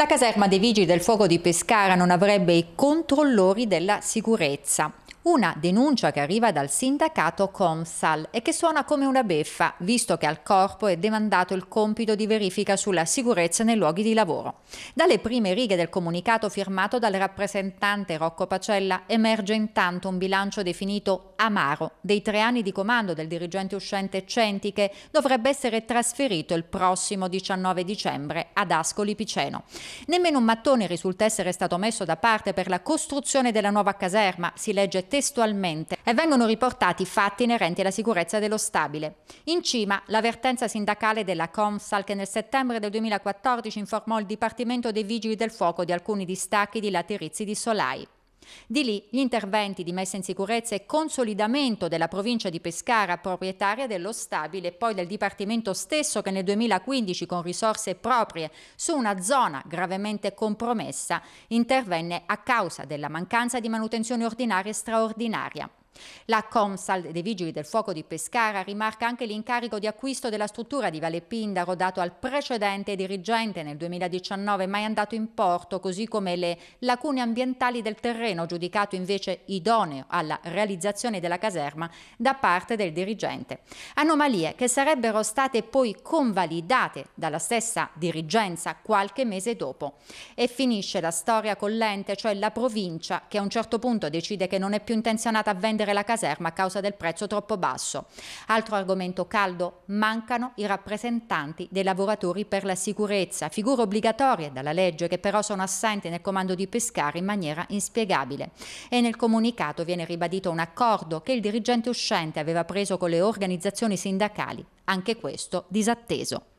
La caserma dei Vigili del Fuoco di Pescara non avrebbe i controllori della sicurezza. Una denuncia che arriva dal sindacato Comsal e che suona come una beffa, visto che al corpo è demandato il compito di verifica sulla sicurezza nei luoghi di lavoro. Dalle prime righe del comunicato firmato dal rappresentante Rocco Pacella emerge intanto un bilancio definito amaro dei tre anni di comando del dirigente uscente Centi che dovrebbe essere trasferito il prossimo 19 dicembre ad Ascoli Piceno. Nemmeno un mattone risulta essere stato messo da parte per la costruzione della nuova caserma, si legge testualmente e vengono riportati fatti inerenti alla sicurezza dello stabile. In cima, l'avvertenza sindacale della Comsal che nel settembre del 2014 informò il Dipartimento dei Vigili del Fuoco di alcuni distacchi di laterizi di Solai. Di lì gli interventi di messa in sicurezza e consolidamento della provincia di Pescara, proprietaria dello stabile, e poi del Dipartimento stesso che nel 2015 con risorse proprie su una zona gravemente compromessa intervenne a causa della mancanza di manutenzione ordinaria e straordinaria. La Comsal dei Vigili del Fuoco di Pescara rimarca anche l'incarico di acquisto della struttura di Valle Pindaro dato al precedente dirigente nel 2019 mai andato in porto, così come le lacune ambientali del terreno giudicato invece idoneo alla realizzazione della caserma da parte del dirigente. Anomalie che sarebbero state poi convalidate dalla stessa dirigenza qualche mese dopo. E finisce la storia con l'ente, cioè la provincia, che a un certo punto decide che non è più intenzionata a vendere chiudere la caserma a causa del prezzo troppo basso. Altro argomento caldo, mancano i rappresentanti dei lavoratori per la sicurezza, figure obbligatorie dalla legge che però sono assenti nel comando di pescare in maniera inspiegabile. E nel comunicato viene ribadito un accordo che il dirigente uscente aveva preso con le organizzazioni sindacali, anche questo disatteso.